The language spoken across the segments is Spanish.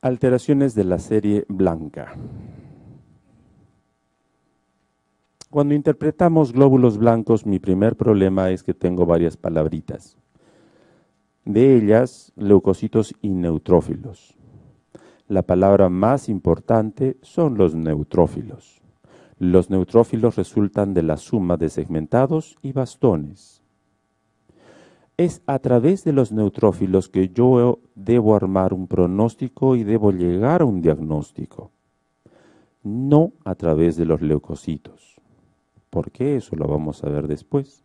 Alteraciones de la serie blanca. Cuando interpretamos glóbulos blancos, mi primer problema es que tengo varias palabritas. De ellas, leucocitos y neutrófilos. La palabra más importante son los neutrófilos. Los neutrófilos resultan de la suma de segmentados y bastones. Es a través de los neutrófilos que yo debo armar un pronóstico y debo llegar a un diagnóstico, no a través de los leucocitos, porque eso lo vamos a ver después.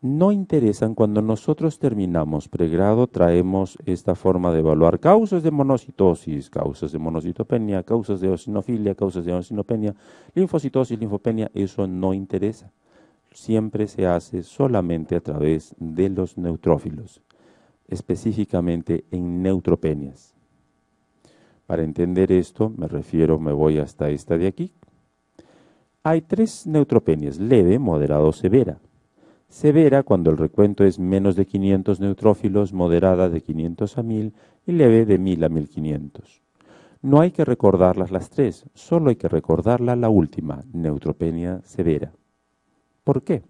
No interesan cuando nosotros terminamos pregrado, traemos esta forma de evaluar causas de monocitosis, causas de monocitopenia, causas de eosinofilia, causas de eosinopenia, linfocitosis, linfopenia, eso no interesa siempre se hace solamente a través de los neutrófilos, específicamente en neutropenias. Para entender esto, me refiero, me voy hasta esta de aquí. Hay tres neutropenias, leve, moderado, severa. Severa cuando el recuento es menos de 500 neutrófilos, moderada de 500 a 1000 y leve de 1000 a 1500. No hay que recordarlas las tres, solo hay que recordarla la última, neutropenia severa. ¿Por qué?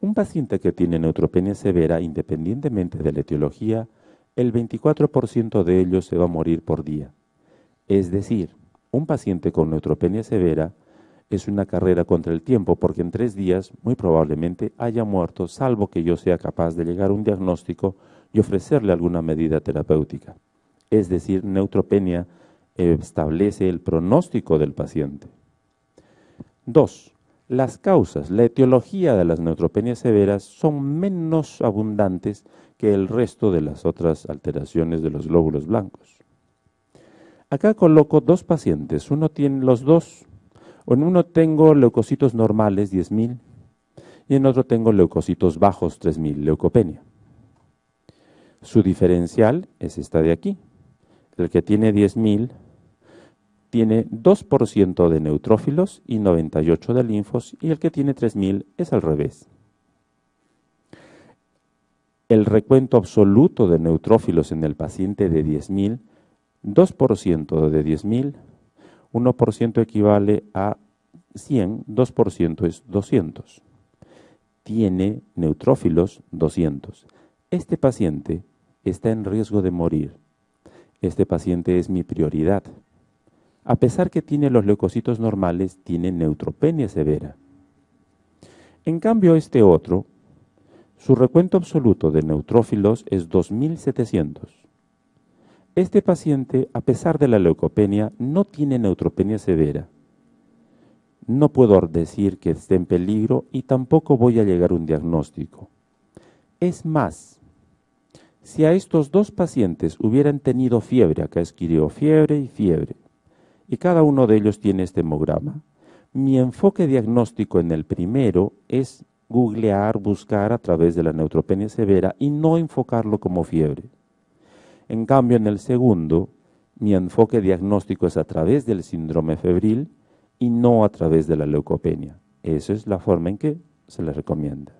Un paciente que tiene neutropenia severa, independientemente de la etiología, el 24% de ellos se va a morir por día. Es decir, un paciente con neutropenia severa es una carrera contra el tiempo porque en tres días muy probablemente haya muerto salvo que yo sea capaz de llegar a un diagnóstico y ofrecerle alguna medida terapéutica. Es decir, neutropenia eh, establece el pronóstico del paciente. Dos, las causas, la etiología de las neutropenias severas son menos abundantes que el resto de las otras alteraciones de los glóbulos blancos. Acá coloco dos pacientes, uno tiene los dos, en uno tengo leucocitos normales 10.000 y en otro tengo leucocitos bajos 3.000, leucopenia. Su diferencial es esta de aquí, el que tiene 10.000 tiene 2% de neutrófilos y 98% de linfos y el que tiene 3.000 es al revés. El recuento absoluto de neutrófilos en el paciente de 10.000, 2% de 10.000, 1% equivale a 100, 2% es 200. Tiene neutrófilos 200. Este paciente está en riesgo de morir. Este paciente es mi prioridad a pesar que tiene los leucocitos normales, tiene neutropenia severa. En cambio, este otro, su recuento absoluto de neutrófilos es 2.700. Este paciente, a pesar de la leucopenia, no tiene neutropenia severa. No puedo decir que esté en peligro y tampoco voy a llegar a un diagnóstico. Es más, si a estos dos pacientes hubieran tenido fiebre, acá escribió fiebre y fiebre, y cada uno de ellos tiene este hemograma. Mi enfoque diagnóstico en el primero es googlear, buscar a través de la neutropenia severa y no enfocarlo como fiebre. En cambio, en el segundo, mi enfoque diagnóstico es a través del síndrome febril y no a través de la leucopenia. Esa es la forma en que se le recomienda.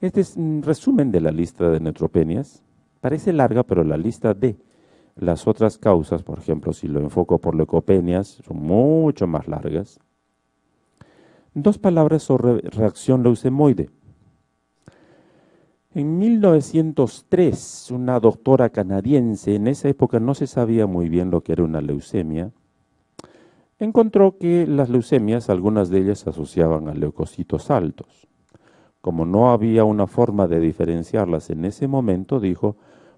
Este es un resumen de la lista de neutropenias. Parece larga, pero la lista de las otras causas, por ejemplo, si lo enfoco por leucopenias, son mucho más largas. Dos palabras sobre reacción leucemoide. En 1903, una doctora canadiense, en esa época no se sabía muy bien lo que era una leucemia, encontró que las leucemias, algunas de ellas, se asociaban a leucocitos altos. Como no había una forma de diferenciarlas en ese momento, dijo,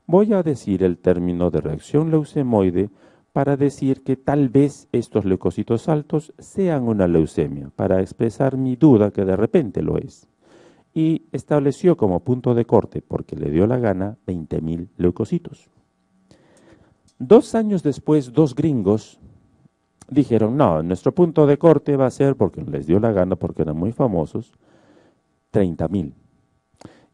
Voy a decir el término de reacción leucemoide para decir que tal vez estos leucocitos altos sean una leucemia, para expresar mi duda que de repente lo es. Y estableció como punto de corte, porque le dio la gana, 20.000 leucocitos. Dos años después, dos gringos dijeron, no, nuestro punto de corte va a ser, porque les dio la gana, porque eran muy famosos, 30.000.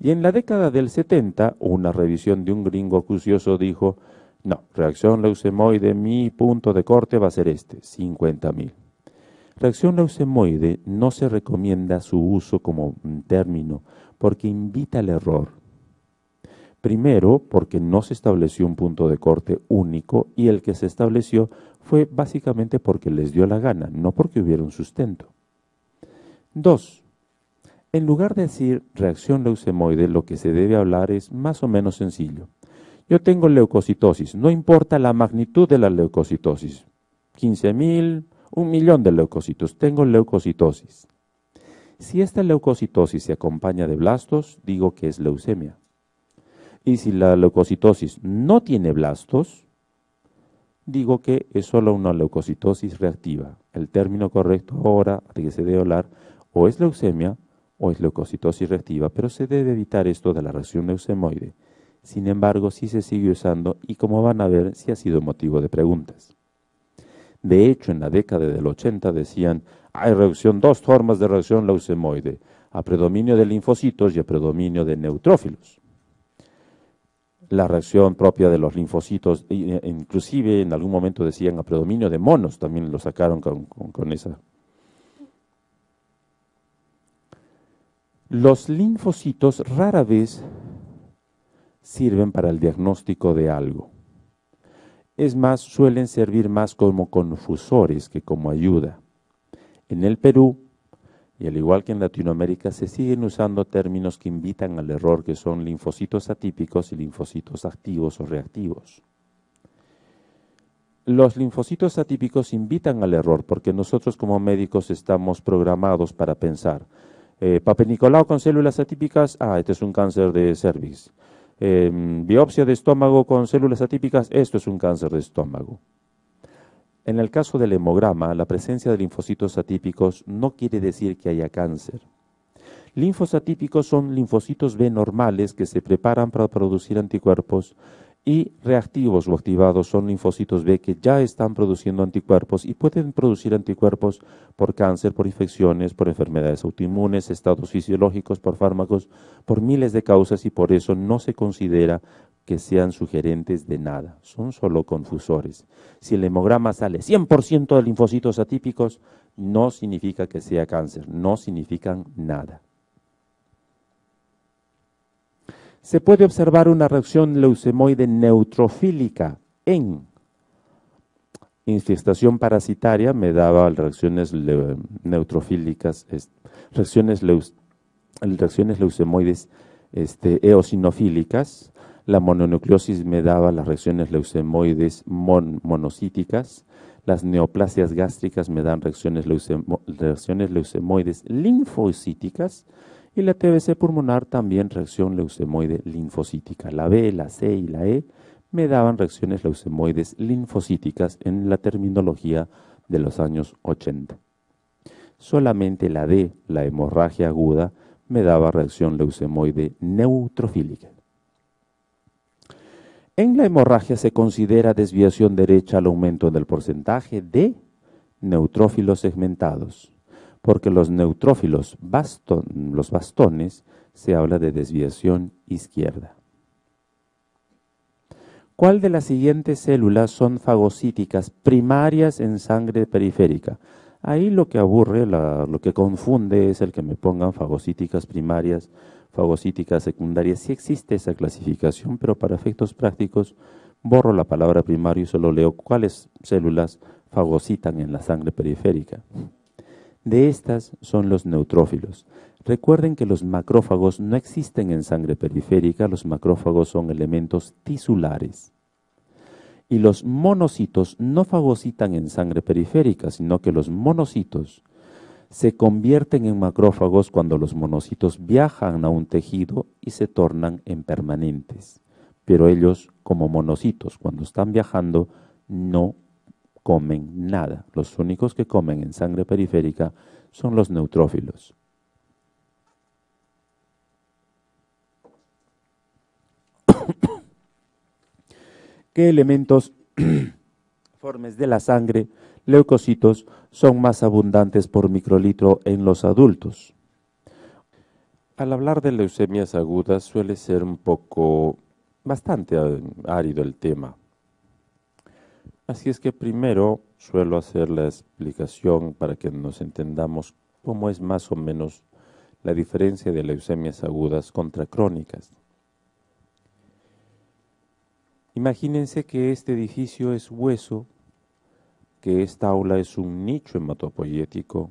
Y en la década del 70, una revisión de un gringo acucioso dijo, no, reacción leucemoide, mi punto de corte va a ser este, 50.000. Reacción leucemoide no se recomienda su uso como término porque invita al error. Primero, porque no se estableció un punto de corte único y el que se estableció fue básicamente porque les dio la gana, no porque hubiera un sustento. Dos, en lugar de decir reacción leucemoide, lo que se debe hablar es más o menos sencillo. Yo tengo leucocitosis, no importa la magnitud de la leucocitosis, 15.000, un millón de leucocitos, tengo leucocitosis. Si esta leucocitosis se acompaña de blastos, digo que es leucemia. Y si la leucocitosis no tiene blastos, digo que es solo una leucocitosis reactiva. El término correcto ahora de que se debe hablar o es leucemia o es leucocitosis reactiva, pero se debe evitar esto de la reacción leucemoide. Sin embargo, sí se sigue usando y como van a ver, sí ha sido motivo de preguntas. De hecho, en la década del 80 decían, hay reducción, dos formas de reacción leucemoide, a predominio de linfocitos y a predominio de neutrófilos. La reacción propia de los linfocitos, inclusive en algún momento decían a predominio de monos, también lo sacaron con esa Los linfocitos rara vez sirven para el diagnóstico de algo. Es más, suelen servir más como confusores que como ayuda. En el Perú, y al igual que en Latinoamérica, se siguen usando términos que invitan al error, que son linfocitos atípicos y linfocitos activos o reactivos. Los linfocitos atípicos invitan al error porque nosotros como médicos estamos programados para pensar, eh, Papel con células atípicas, ah, este es un cáncer de cervix. Em, biopsia de estómago con células atípicas, esto es un cáncer de estómago. En el caso del hemograma, la presencia de linfocitos atípicos no quiere decir que haya cáncer. Linfos atípicos son linfocitos B normales que se preparan para producir anticuerpos y reactivos o activados son linfocitos B que ya están produciendo anticuerpos y pueden producir anticuerpos por cáncer, por infecciones, por enfermedades autoinmunes, estados fisiológicos, por fármacos, por miles de causas y por eso no se considera que sean sugerentes de nada, son solo confusores. Si el hemograma sale 100% de linfocitos atípicos, no significa que sea cáncer, no significan nada. se puede observar una reacción leucemoide neutrofílica en infestación parasitaria, me daba reacciones neutrofílicas, reacciones, leucemoides este, eosinofílicas, la mononucleosis me daba las reacciones leucemoides monocíticas, las neoplasias gástricas me dan reacciones, reacciones leucemoides linfocíticas, y la TBC pulmonar también reacción leucemoide linfocítica. La B, la C y la E me daban reacciones leucemoides linfocíticas en la terminología de los años 80. Solamente la D, la hemorragia aguda, me daba reacción leucemoide neutrofílica. En la hemorragia se considera desviación derecha al aumento del porcentaje de neutrófilos segmentados porque los neutrófilos, los bastones, se habla de desviación izquierda. ¿Cuál de las siguientes células son fagocíticas primarias en sangre periférica? Ahí lo que aburre, lo que confunde es el que me pongan fagocíticas primarias, fagocíticas secundarias. Sí existe esa clasificación, pero para efectos prácticos borro la palabra primario y solo leo cuáles células fagocitan en la sangre periférica. De estas son los neutrófilos. Recuerden que los macrófagos no existen en sangre periférica, los macrófagos son elementos tisulares. Y los monocitos no fagocitan en sangre periférica, sino que los monocitos se convierten en macrófagos cuando los monocitos viajan a un tejido y se tornan en permanentes. Pero ellos, como monocitos, cuando están viajando, no comen nada. Los únicos que comen en sangre periférica son los neutrófilos. ¿Qué elementos formes de la sangre, leucocitos, son más abundantes por microlitro en los adultos? Al hablar de leucemias agudas suele ser un poco, bastante eh, árido el tema Así es que primero suelo hacer la explicación para que nos entendamos cómo es más o menos la diferencia de leucemias agudas contra crónicas. Imagínense que este edificio es hueso, que esta aula es un nicho hematopoyético,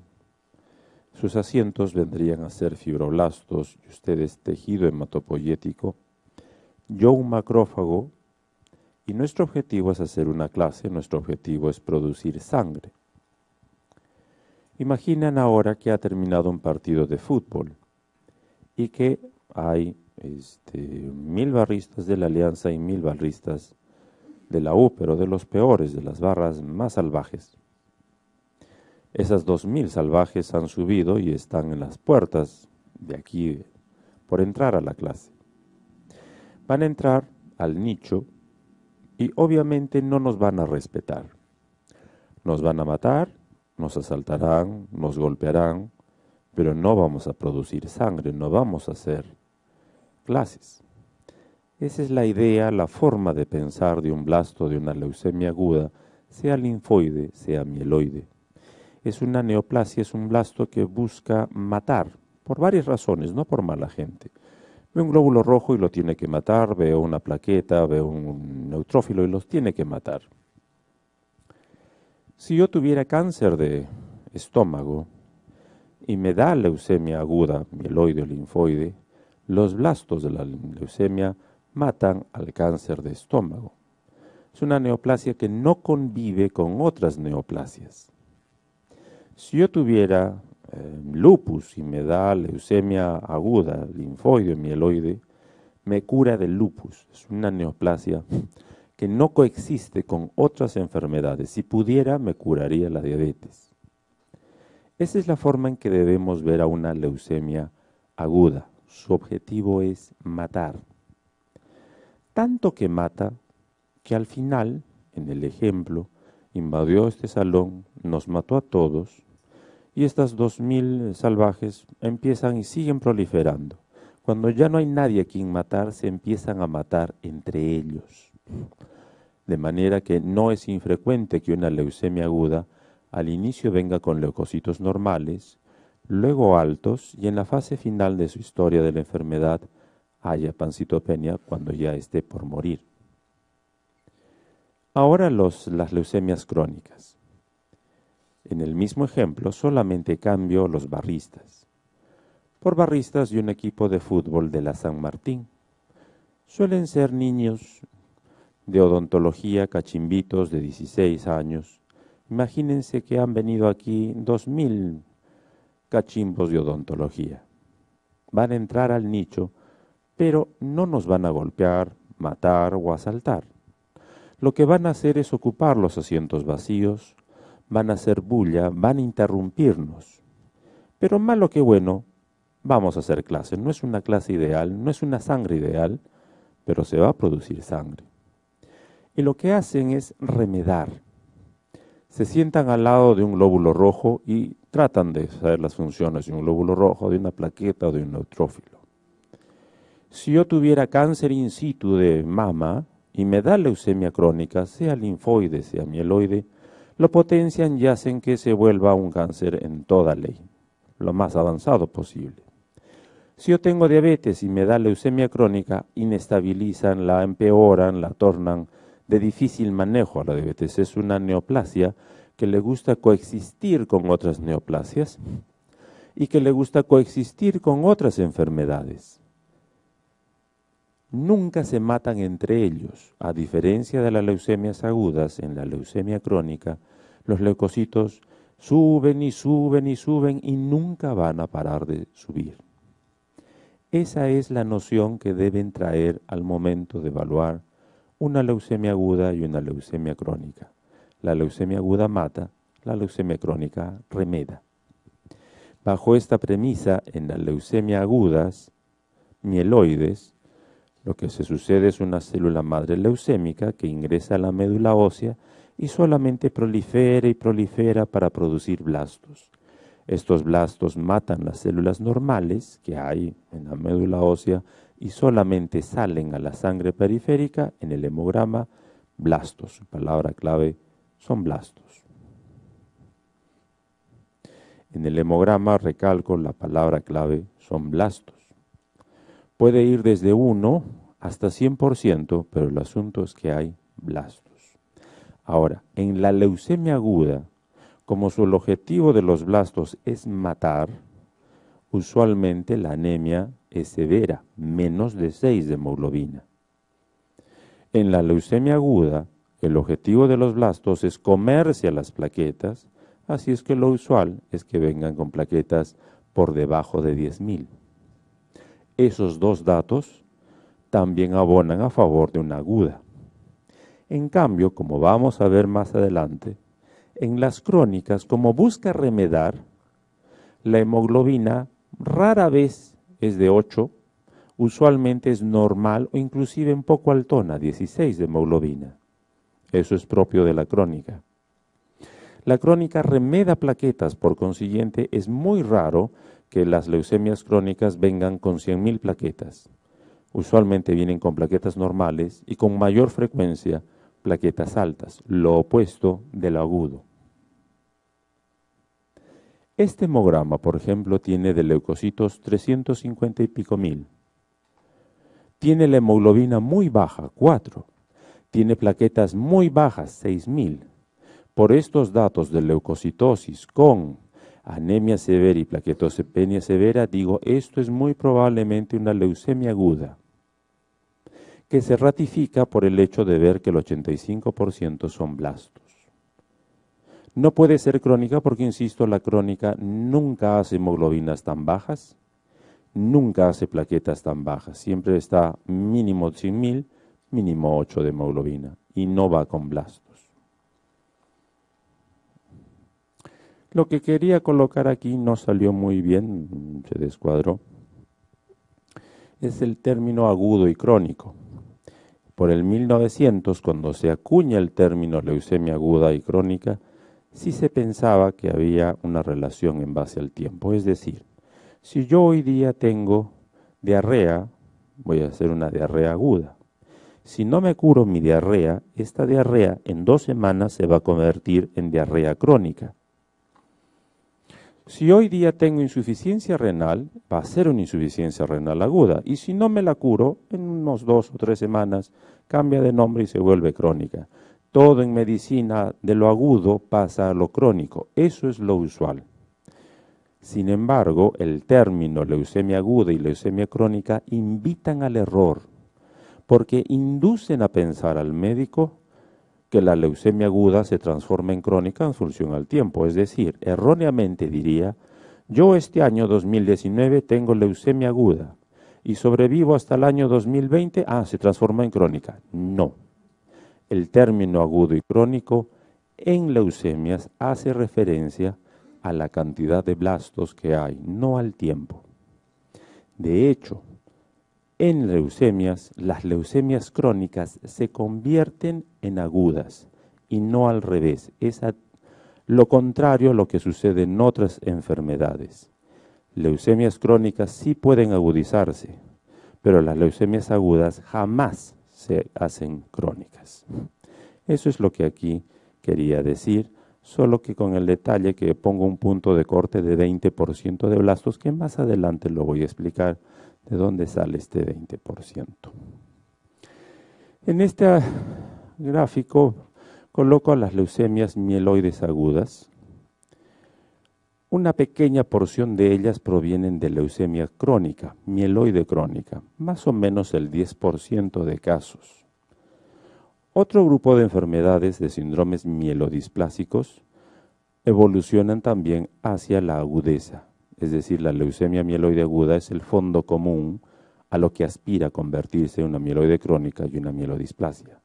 sus asientos vendrían a ser fibroblastos y ustedes tejido hematopoyético, yo un macrófago y nuestro objetivo es hacer una clase, nuestro objetivo es producir sangre. Imaginen ahora que ha terminado un partido de fútbol y que hay este, mil barristas de la Alianza y mil barristas de la U, pero de los peores, de las barras más salvajes. Esas dos mil salvajes han subido y están en las puertas de aquí por entrar a la clase. Van a entrar al nicho y obviamente no nos van a respetar. Nos van a matar, nos asaltarán, nos golpearán, pero no vamos a producir sangre, no vamos a hacer clases. Esa es la idea, la forma de pensar de un blasto de una leucemia aguda, sea linfoide, sea mieloide. Es una neoplasia, es un blasto que busca matar, por varias razones, no por mala gente. Veo un glóbulo rojo y lo tiene que matar, veo una plaqueta, veo un neutrófilo y los tiene que matar. Si yo tuviera cáncer de estómago y me da leucemia aguda, mieloide o linfoide, los blastos de la leucemia matan al cáncer de estómago. Es una neoplasia que no convive con otras neoplasias. Si yo tuviera Em, lupus y me da leucemia aguda, linfoide, mieloide, me cura del lupus. Es una neoplasia que no coexiste con otras enfermedades. Si pudiera, me curaría la diabetes. Esa es la forma en que debemos ver a una leucemia aguda. Su objetivo es matar. Tanto que mata que al final, en el ejemplo, invadió este salón, nos mató a todos, y estas 2.000 salvajes empiezan y siguen proliferando. Cuando ya no hay nadie a quien matar, se empiezan a matar entre ellos. De manera que no es infrecuente que una leucemia aguda al inicio venga con leucocitos normales, luego altos y en la fase final de su historia de la enfermedad haya pancitopenia cuando ya esté por morir. Ahora los, las leucemias crónicas. En el mismo ejemplo solamente cambio los barristas. Por barristas de un equipo de fútbol de la San Martín. Suelen ser niños de odontología cachimbitos de 16 años. Imagínense que han venido aquí 2.000 cachimbos de odontología. Van a entrar al nicho, pero no nos van a golpear, matar o asaltar. Lo que van a hacer es ocupar los asientos vacíos, van a hacer bulla, van a interrumpirnos. Pero malo que bueno, vamos a hacer clases. No es una clase ideal, no es una sangre ideal, pero se va a producir sangre. Y lo que hacen es remedar. Se sientan al lado de un glóbulo rojo y tratan de saber las funciones de un glóbulo rojo, de una plaqueta o de un neutrófilo. Si yo tuviera cáncer in situ de mama y me da leucemia crónica, sea linfoide, sea mieloide, lo potencian y hacen que se vuelva un cáncer en toda ley, lo más avanzado posible. Si yo tengo diabetes y me da leucemia crónica, inestabilizan, la empeoran, la tornan de difícil manejo a la diabetes. Es una neoplasia que le gusta coexistir con otras neoplasias y que le gusta coexistir con otras enfermedades nunca se matan entre ellos. A diferencia de las leucemias agudas, en la leucemia crónica, los leucocitos suben y suben y suben y nunca van a parar de subir. Esa es la noción que deben traer al momento de evaluar una leucemia aguda y una leucemia crónica. La leucemia aguda mata, la leucemia crónica remeda. Bajo esta premisa, en las leucemias agudas, mieloides, lo que se sucede es una célula madre leucémica que ingresa a la médula ósea y solamente prolifera y prolifera para producir blastos. Estos blastos matan las células normales que hay en la médula ósea y solamente salen a la sangre periférica en el hemograma blastos. Su palabra clave son blastos. En el hemograma recalco la palabra clave son blastos. Puede ir desde 1 hasta 100%, pero el asunto es que hay blastos. Ahora, en la leucemia aguda, como su objetivo de los blastos es matar, usualmente la anemia es severa, menos de 6 de hemoglobina. En la leucemia aguda, el objetivo de los blastos es comerse a las plaquetas, así es que lo usual es que vengan con plaquetas por debajo de 10.000. Esos dos datos también abonan a favor de una aguda. En cambio, como vamos a ver más adelante, en las crónicas, como busca remedar, la hemoglobina rara vez es de 8, usualmente es normal o inclusive en poco altona, 16 de hemoglobina. Eso es propio de la crónica. La crónica remeda plaquetas, por consiguiente es muy raro que las leucemias crónicas vengan con 100.000 plaquetas. Usualmente vienen con plaquetas normales y con mayor frecuencia plaquetas altas, lo opuesto del agudo. Este hemograma, por ejemplo, tiene de leucocitos 350 y pico mil. Tiene la hemoglobina muy baja, 4. Tiene plaquetas muy bajas, 6.000. Por estos datos de leucocitosis con anemia severa y plaquetosepenia severa, digo, esto es muy probablemente una leucemia aguda, que se ratifica por el hecho de ver que el 85% son blastos. No puede ser crónica porque, insisto, la crónica nunca hace hemoglobinas tan bajas, nunca hace plaquetas tan bajas, siempre está mínimo 100.000, mínimo 8 de hemoglobina y no va con blastos. Lo que quería colocar aquí no salió muy bien, se descuadró. Es el término agudo y crónico. Por el 1900, cuando se acuña el término leucemia aguda y crónica, sí se pensaba que había una relación en base al tiempo. Es decir, si yo hoy día tengo diarrea, voy a hacer una diarrea aguda. Si no me curo mi diarrea, esta diarrea en dos semanas se va a convertir en diarrea crónica. Si hoy día tengo insuficiencia renal, va a ser una insuficiencia renal aguda. Y si no me la curo, en unos dos o tres semanas cambia de nombre y se vuelve crónica. Todo en medicina de lo agudo pasa a lo crónico. Eso es lo usual. Sin embargo, el término leucemia aguda y leucemia crónica invitan al error porque inducen a pensar al médico que la leucemia aguda se transforma en crónica en función al tiempo. Es decir, erróneamente diría, yo este año 2019 tengo leucemia aguda y sobrevivo hasta el año 2020, ah, se transforma en crónica. No. El término agudo y crónico en leucemias hace referencia a la cantidad de blastos que hay, no al tiempo. De hecho, en leucemias, las leucemias crónicas se convierten en agudas y no al revés. Es lo contrario a lo que sucede en otras enfermedades. Leucemias crónicas sí pueden agudizarse, pero las leucemias agudas jamás se hacen crónicas. Eso es lo que aquí quería decir, solo que con el detalle que pongo un punto de corte de 20% de blastos, que más adelante lo voy a explicar de dónde sale este 20%. En este gráfico coloco las leucemias mieloides agudas. Una pequeña porción de ellas provienen de leucemia crónica, mieloide crónica, más o menos el 10% de casos. Otro grupo de enfermedades de síndromes mielodisplásicos evolucionan también hacia la agudeza, es decir, la leucemia mieloide aguda es el fondo común a lo que aspira a convertirse en una mieloide crónica y una mielodisplasia.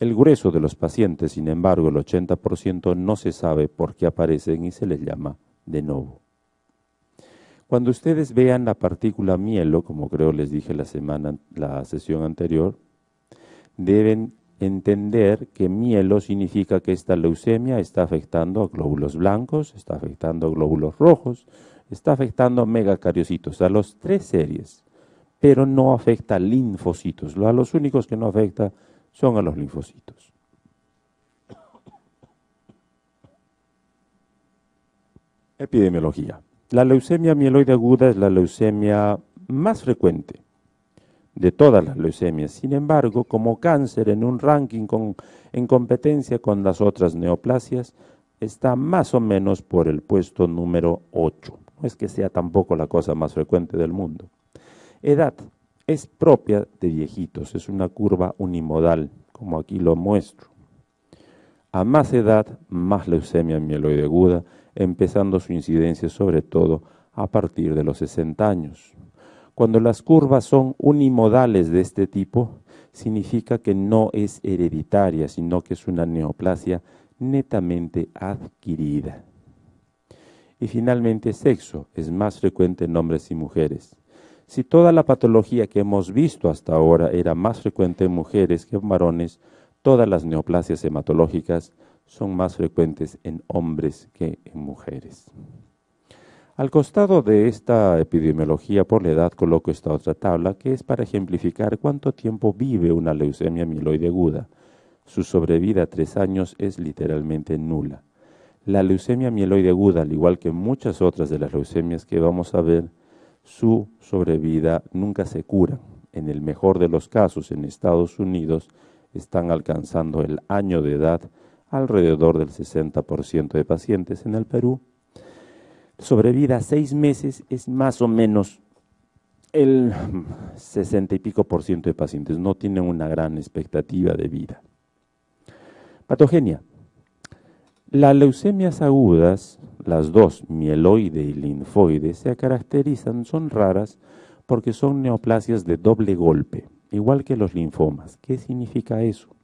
El grueso de los pacientes, sin embargo, el 80% no se sabe por qué aparecen y se les llama de novo. Cuando ustedes vean la partícula mielo, como creo les dije la semana, la sesión anterior, deben entender que mielo significa que esta leucemia está afectando a glóbulos blancos, está afectando a glóbulos rojos, está afectando a megacariocitos, a los tres series, pero no afecta a linfocitos. A los únicos que no afecta son a los linfocitos. Epidemiología. La leucemia mieloide aguda es la leucemia más frecuente de todas las leucemias. Sin embargo, como cáncer en un ranking en competencia con las otras neoplasias, está más o menos por el puesto número 8. No es que sea tampoco la cosa más frecuente del mundo. Edad es propia de viejitos, es una curva unimodal, como aquí lo muestro. A más edad, más leucemia mieloide aguda, empezando su incidencia sobre todo a partir de los 60 años. Cuando las curvas son unimodales de este tipo, significa que no es hereditaria, sino que es una neoplasia netamente adquirida. Y finalmente, sexo es más frecuente en hombres y mujeres. Si toda la patología que hemos visto hasta ahora era más frecuente en mujeres que en varones, todas las neoplasias hematológicas son más frecuentes en hombres que en mujeres. Al costado de esta epidemiología por la edad coloco esta otra tabla que es para ejemplificar cuánto tiempo vive una leucemia mieloide aguda. Su sobrevida a tres años es literalmente nula. La leucemia mieloide aguda, al igual que muchas otras de las leucemias que vamos a ver, su sobrevida nunca se cura. En el mejor de los casos, en Estados Unidos, están alcanzando el año de edad alrededor del 60% de pacientes, en el Perú sobrevida seis meses es más o menos el 60 y pico por ciento de pacientes. No tienen una gran expectativa de vida. Patogenia. Las leucemias agudas, las dos, mieloide y linfoide, se caracterizan, son raras porque son neoplasias de doble golpe, igual que los linfomas. ¿Qué significa eso?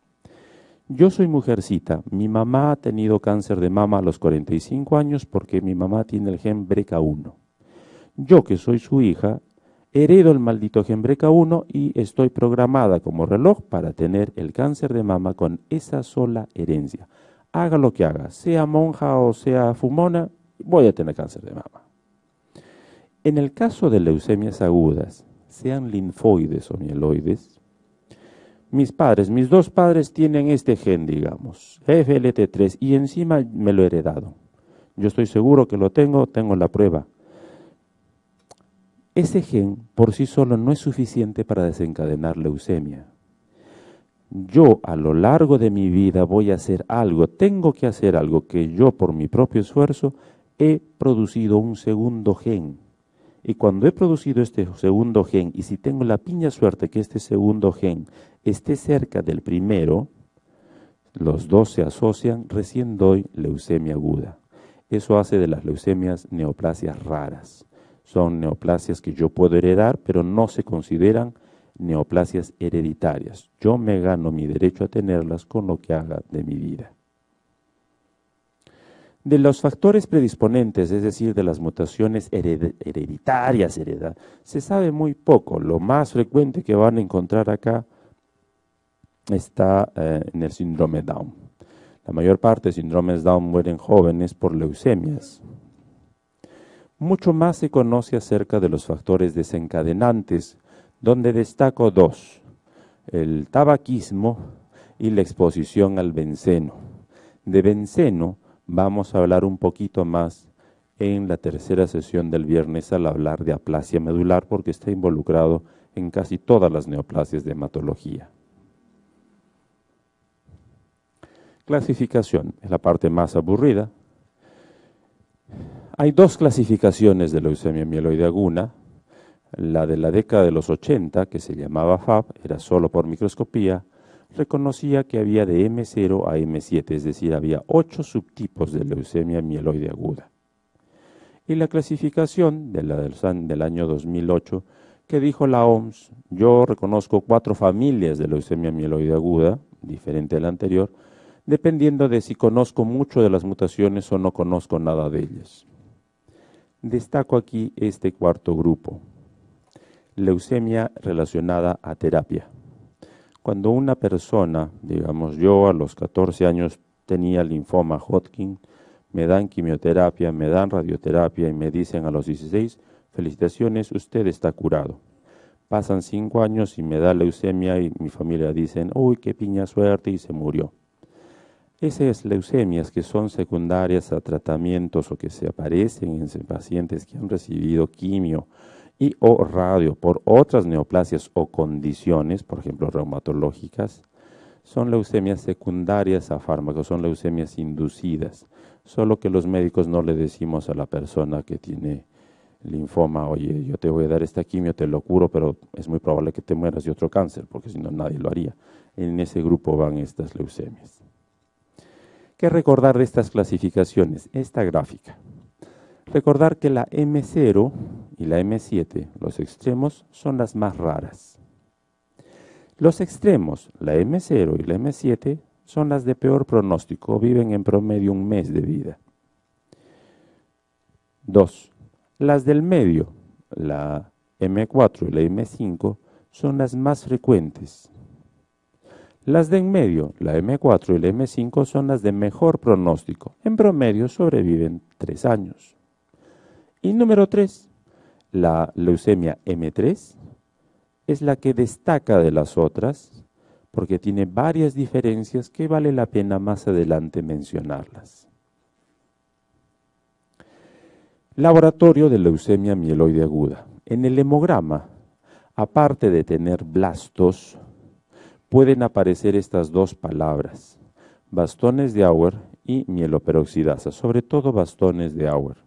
Yo soy mujercita. Mi mamá ha tenido cáncer de mama a los 45 años porque mi mamá tiene el gen BRCA1. Yo, que soy su hija, heredo el maldito gen BRCA1 y estoy programada como reloj para tener el cáncer de mama con esa sola herencia. Haga lo que haga, sea monja o sea fumona, voy a tener cáncer de mama. En el caso de leucemias agudas, sean linfoides o mieloides, mis padres, mis dos padres tienen este gen, digamos, FLT3, y encima me lo he heredado. Yo estoy seguro que lo tengo, tengo la prueba. Ese gen por sí solo no es suficiente para desencadenar leucemia. Yo a lo largo de mi vida voy a hacer algo, tengo que hacer algo que yo por mi propio esfuerzo he producido un segundo gen y cuando he producido este segundo gen, y si tengo la piña suerte que este segundo gen esté cerca del primero, los dos se asocian, recién doy leucemia aguda. Eso hace de las leucemias neoplasias raras. Son neoplasias que yo puedo heredar, pero no se consideran neoplasias hereditarias. Yo me gano mi derecho a tenerlas con lo que haga de mi vida de los factores predisponentes, es decir, de las mutaciones hereditarias, heredadas, se sabe muy poco. Lo más frecuente que van a encontrar acá está eh, en el síndrome Down. La mayor parte de síndromes Down mueren jóvenes por leucemias. Mucho más se conoce acerca de los factores desencadenantes, donde destaco dos, el tabaquismo y la exposición al benceno. De benceno vamos a hablar un poquito más en la tercera sesión del viernes al hablar de aplasia medular porque está involucrado en casi todas las neoplasias de hematología. Clasificación es la parte más aburrida. Hay dos clasificaciones de leucemia mieloide aguda. La de la década de los 80, que se llamaba FAB, era solo por microscopía, reconocía que había de M0 a M7, es decir, había ocho subtipos de leucemia mieloide aguda. Y la clasificación de la del, del año 2008 que dijo la OMS, yo reconozco cuatro familias de leucemia mieloide aguda, diferente a la anterior, dependiendo de si conozco mucho de las mutaciones o no conozco nada de ellas. Destaco aquí este cuarto grupo, leucemia relacionada a terapia. Cuando una persona, digamos yo a los 14 años tenía linfoma Hodgkin, me dan quimioterapia, me dan radioterapia y me dicen a los 16, felicitaciones, usted está curado. Pasan 5 años y me da leucemia y mi familia dicen, uy, qué piña suerte y se murió. Esas leucemias que son secundarias a tratamientos o que se aparecen en pacientes que han recibido quimio y o radio por otras neoplasias o condiciones, por ejemplo, reumatológicas, son leucemias secundarias a fármacos, son leucemias inducidas, solo que los médicos no le decimos a la persona que tiene linfoma, oye, yo te voy a dar esta quimio, te lo curo, pero es muy probable que te mueras de otro cáncer, porque si no nadie lo haría. En ese grupo van estas leucemias. ¿Qué recordar de estas clasificaciones? Esta gráfica. Recordar que la M0 y la M7, los extremos, son las más raras. Los extremos, la M0 y la M7, son las de peor pronóstico, viven en promedio un mes de vida. 2. Las del medio, la M4 y la M5, son las más frecuentes. Las de en medio, la M4 y la M5, son las de mejor pronóstico. En promedio sobreviven tres años. Y número tres, la leucemia M3 es la que destaca de las otras porque tiene varias diferencias que vale la pena más adelante mencionarlas. Laboratorio de leucemia mieloide aguda. En el hemograma, aparte de tener blastos, pueden aparecer estas dos palabras, bastones de Auer y mieloperoxidasa, sobre todo bastones de Auer.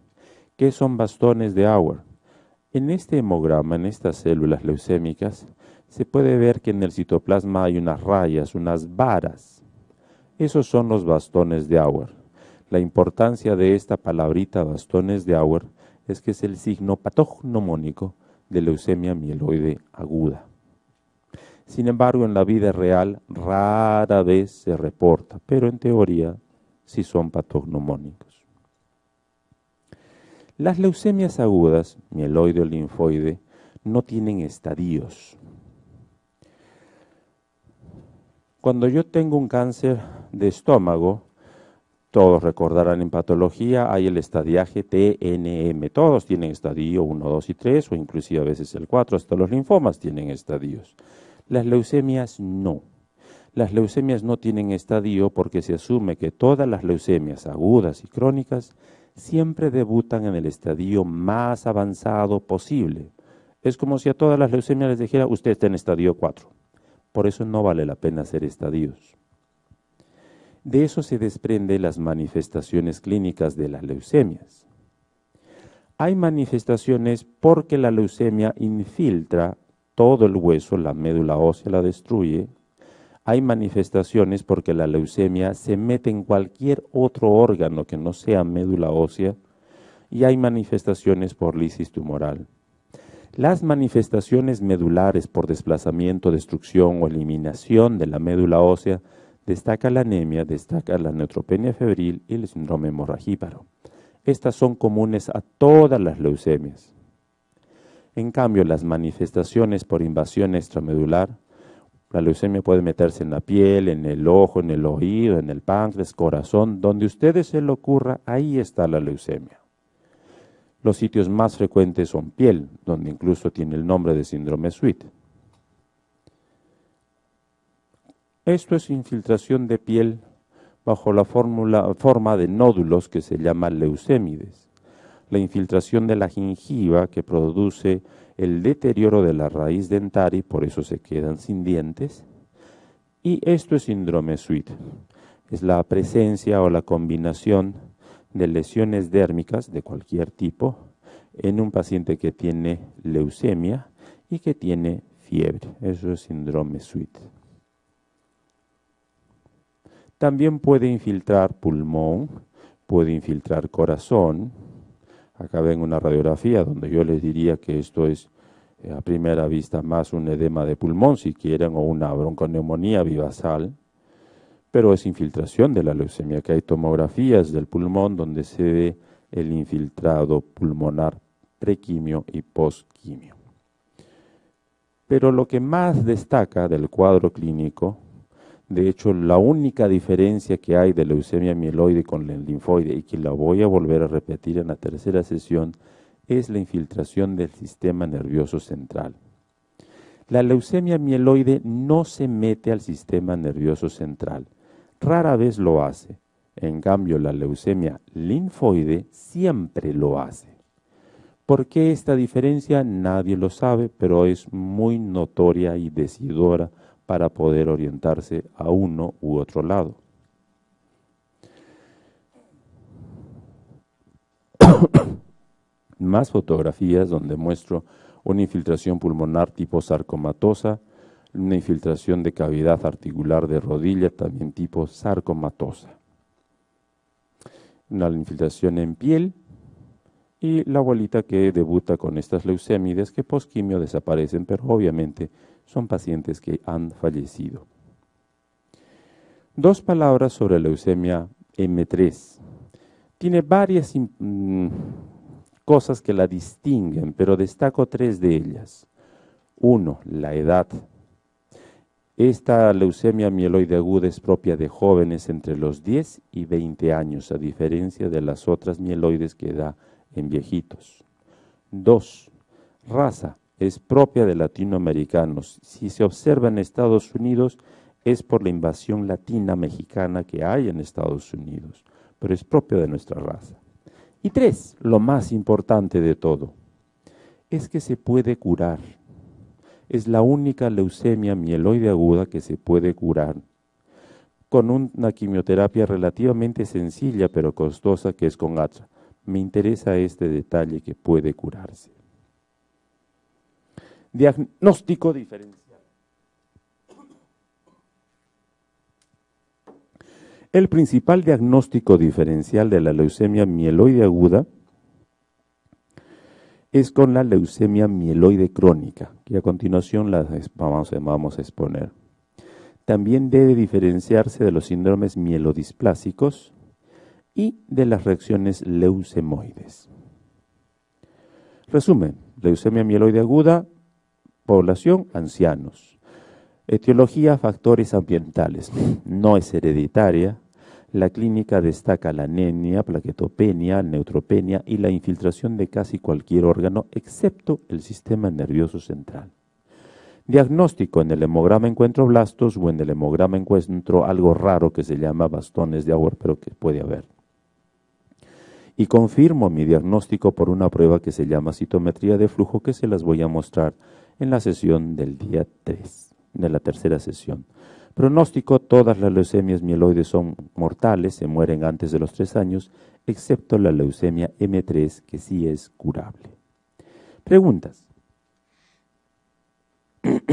¿Qué son bastones de Auer? En este hemograma, en estas células leucémicas, se puede ver que en el citoplasma hay unas rayas, unas varas. Esos son los bastones de Auer. La importancia de esta palabrita bastones de Auer es que es el signo patognomónico de leucemia mieloide aguda. Sin embargo, en la vida real rara vez se reporta, pero en teoría sí son patognomónicos. Las leucemias agudas, mieloide o linfoide, no tienen estadios. Cuando yo tengo un cáncer de estómago, todos recordarán en patología, hay el estadiaje TNM. Todos tienen estadio 1, 2 y 3, o inclusive a veces el 4, hasta los linfomas tienen estadios. Las leucemias no. Las leucemias no tienen estadio porque se asume que todas las leucemias agudas y crónicas siempre debutan en el estadio más avanzado posible. Es como si a todas las leucemias les dijera, usted está en estadio 4. Por eso no vale la pena hacer estadios. De eso se desprenden las manifestaciones clínicas de las leucemias. Hay manifestaciones porque la leucemia infiltra todo el hueso, la médula ósea la destruye, hay manifestaciones porque la leucemia se mete en cualquier otro órgano que no sea médula ósea y hay manifestaciones por lisis tumoral. Las manifestaciones medulares por desplazamiento, destrucción o eliminación de la médula ósea destaca la anemia, destaca la neutropenia febril y el síndrome hemorragíparo. Estas son comunes a todas las leucemias. En cambio, las manifestaciones por invasión extramedular la leucemia puede meterse en la piel, en el ojo, en el oído, en el páncreas, corazón, donde ustedes se le ocurra, ahí está la leucemia. Los sitios más frecuentes son piel, donde incluso tiene el nombre de síndrome Sweet. Esto es infiltración de piel bajo la fórmula, forma de nódulos que se llaman leucémides. La infiltración de la gingiva que produce el deterioro de la raíz dentaria, por eso se quedan sin dientes. Y esto es síndrome suite. Es la presencia o la combinación de lesiones dérmicas de cualquier tipo en un paciente que tiene leucemia y que tiene fiebre. Eso es síndrome SWIT. También puede infiltrar pulmón, puede infiltrar corazón, Acá ven una radiografía donde yo les diría que esto es eh, a primera vista más un edema de pulmón, si quieren, o una bronconeumonía bivasal, pero es infiltración de la leucemia, que hay tomografías del pulmón donde se ve el infiltrado pulmonar prequimio y posquimio. Pero lo que más destaca del cuadro clínico de hecho, la única diferencia que hay de leucemia mieloide con la linfoide, y que la voy a volver a repetir en la tercera sesión, es la infiltración del sistema nervioso central. La leucemia mieloide no se mete al sistema nervioso central, rara vez lo hace. En cambio, la leucemia linfoide siempre lo hace. ¿Por qué esta diferencia? Nadie lo sabe, pero es muy notoria y decidora para poder orientarse a uno u otro lado. Más fotografías donde muestro una infiltración pulmonar tipo sarcomatosa, una infiltración de cavidad articular de rodilla también tipo sarcomatosa, una infiltración en piel y la abuelita que debuta con estas leucémides que posquimio desaparecen, pero obviamente son pacientes que han fallecido. Dos palabras sobre leucemia M3. Tiene varias mm, cosas que la distinguen, pero destaco tres de ellas. Uno, la edad. Esta leucemia mieloide aguda es propia de jóvenes entre los 10 y 20 años, a diferencia de las otras mieloides que da en viejitos. Dos, raza es propia de latinoamericanos. Si se observa en Estados Unidos, es por la invasión latina mexicana que hay en Estados Unidos, pero es propia de nuestra raza. Y tres, lo más importante de todo, es que se puede curar. Es la única leucemia mieloide aguda que se puede curar con una quimioterapia relativamente sencilla pero costosa que es con ATRA. Me interesa este detalle que puede curarse diagnóstico diferencial. El principal diagnóstico diferencial de la leucemia mieloide aguda es con la leucemia mieloide crónica, que a continuación las vamos, vamos a exponer. También debe diferenciarse de los síndromes mielodisplásicos y de las reacciones leucemoides. Resumen, leucemia mieloide aguda población, ancianos. Etiología, factores ambientales. No es hereditaria. La clínica destaca la anemia, plaquetopenia, neutropenia y la infiltración de casi cualquier órgano excepto el sistema nervioso central. Diagnóstico, en el hemograma encuentro blastos o en el hemograma encuentro algo raro que se llama bastones de agua, pero que puede haber. Y confirmo mi diagnóstico por una prueba que se llama citometría de flujo que se las voy a mostrar en la sesión del día 3, de la tercera sesión. Pronóstico, todas las leucemias mieloides son mortales, se mueren antes de los 3 años, excepto la leucemia M3, que sí es curable. Preguntas.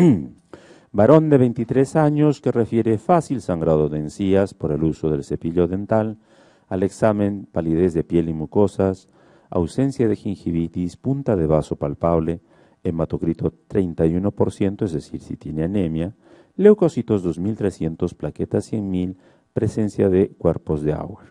Varón de 23 años que refiere fácil sangrado de encías por el uso del cepillo dental, al examen palidez de piel y mucosas, ausencia de gingivitis, punta de vaso palpable, hematocrito 31%, es decir, si tiene anemia, leucocitos 2300, plaquetas 100.000, presencia de cuerpos de agua.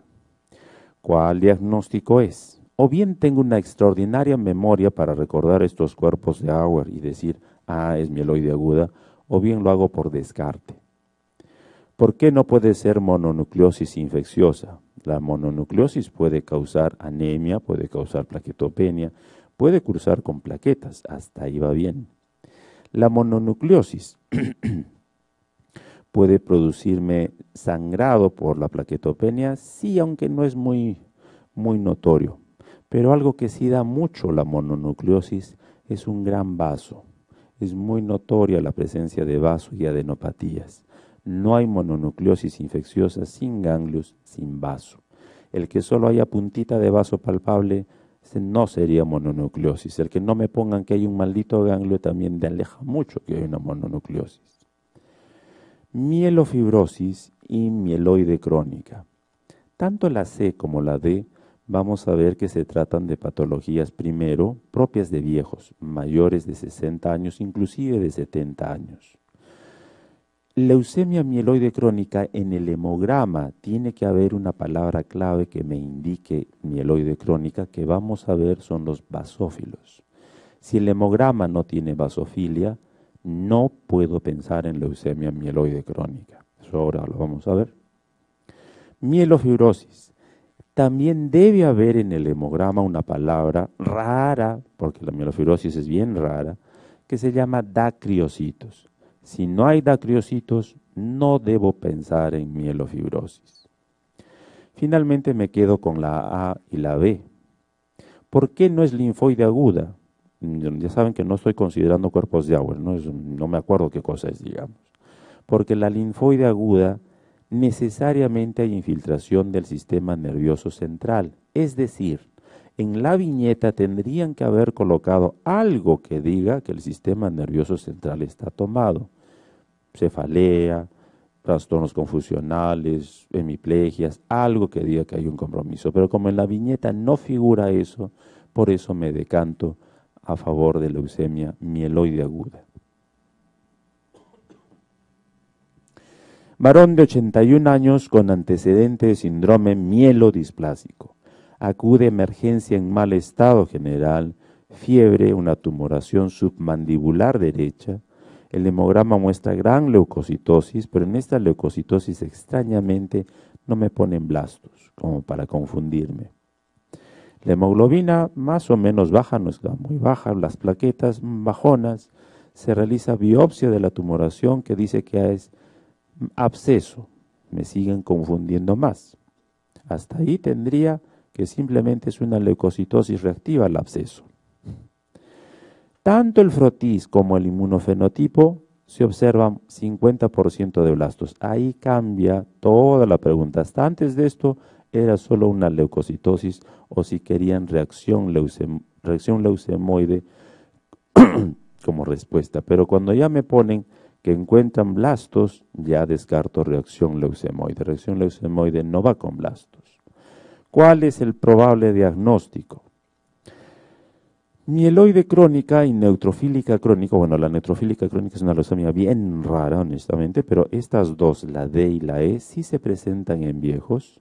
¿Cuál diagnóstico es? O bien tengo una extraordinaria memoria para recordar estos cuerpos de agua y decir, ah, es mieloide aguda, o bien lo hago por descarte. ¿Por qué no puede ser mononucleosis infecciosa? La mononucleosis puede causar anemia, puede causar plaquetopenia, Puede cursar con plaquetas, hasta ahí va bien. La mononucleosis puede producirme sangrado por la plaquetopenia, sí, aunque no es muy, muy notorio. Pero algo que sí da mucho la mononucleosis es un gran vaso. Es muy notoria la presencia de vaso y adenopatías. No hay mononucleosis infecciosa sin ganglios, sin vaso. El que solo haya puntita de vaso palpable no sería mononucleosis. El que no me pongan que hay un maldito ganglio también te aleja mucho que hay una mononucleosis. Mielofibrosis y mieloide crónica. Tanto la C como la D vamos a ver que se tratan de patologías primero propias de viejos, mayores de 60 años, inclusive de 70 años. Leucemia mieloide crónica, en el hemograma tiene que haber una palabra clave que me indique mieloide crónica, que vamos a ver son los basófilos. Si el hemograma no tiene basofilia, no puedo pensar en leucemia mieloide crónica. Eso ahora lo vamos a ver. Mielofibrosis. También debe haber en el hemograma una palabra rara, porque la mielofibrosis es bien rara, que se llama dacriocitos. Si no hay dacriocitos, no debo pensar en mielofibrosis. Finalmente me quedo con la A y la B. ¿Por qué no es linfoide aguda? Mm, ya saben que no estoy considerando cuerpos de agua, no, no me acuerdo qué cosa es, digamos. Porque la linfoide aguda necesariamente hay infiltración del sistema nervioso central. Es decir, en la viñeta tendrían que haber colocado algo que diga que el sistema nervioso central está tomado cefalea, trastornos confusionales, hemiplegias, algo que diga que hay un compromiso. Pero como en la viñeta no figura eso, por eso me decanto a favor de leucemia mieloide aguda. Varón de 81 años con antecedente de síndrome mielodisplásico. Acude a emergencia en mal estado general, fiebre, una tumoración submandibular derecha, el hemograma muestra gran leucocitosis, pero en esta leucocitosis extrañamente no me ponen blastos, como para confundirme. La hemoglobina más o menos baja, no es muy baja, las plaquetas bajonas, se realiza biopsia de la tumoración que dice que es absceso. Me siguen confundiendo más. Hasta ahí tendría que simplemente es una leucocitosis reactiva al absceso. Tanto el frotis como el inmunofenotipo se observan 50% de blastos. Ahí cambia toda la pregunta. Hasta antes de esto era solo una leucocitosis o si querían reacción, reacción leucemoide como respuesta. Pero cuando ya me ponen que encuentran blastos, ya descarto reacción leucemoide. Reacción leucemoide no va con blastos. ¿Cuál es el probable diagnóstico? Mieloide crónica y neutrofílica crónica. Bueno, la neutrofílica crónica es una leucemia bien rara, honestamente, pero estas dos, la D y la E, sí se presentan en viejos.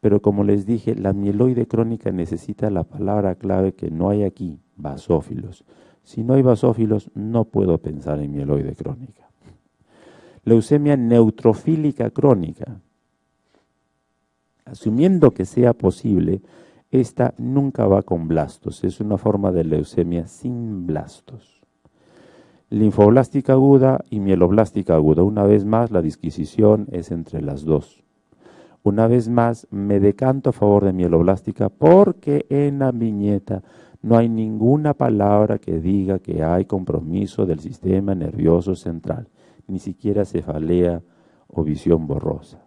Pero como les dije, la mieloide crónica necesita la palabra clave que no hay aquí, basófilos. Si no hay basófilos, no puedo pensar en mieloide crónica. Leucemia neutrofílica crónica. Asumiendo que sea posible, esta nunca va con blastos, es una forma de leucemia sin blastos. Linfoblástica aguda y mieloblástica aguda. Una vez más, la disquisición es entre las dos. Una vez más, me decanto a favor de mieloblástica porque en la viñeta no hay ninguna palabra que diga que hay compromiso del sistema nervioso central, ni siquiera cefalea o visión borrosa.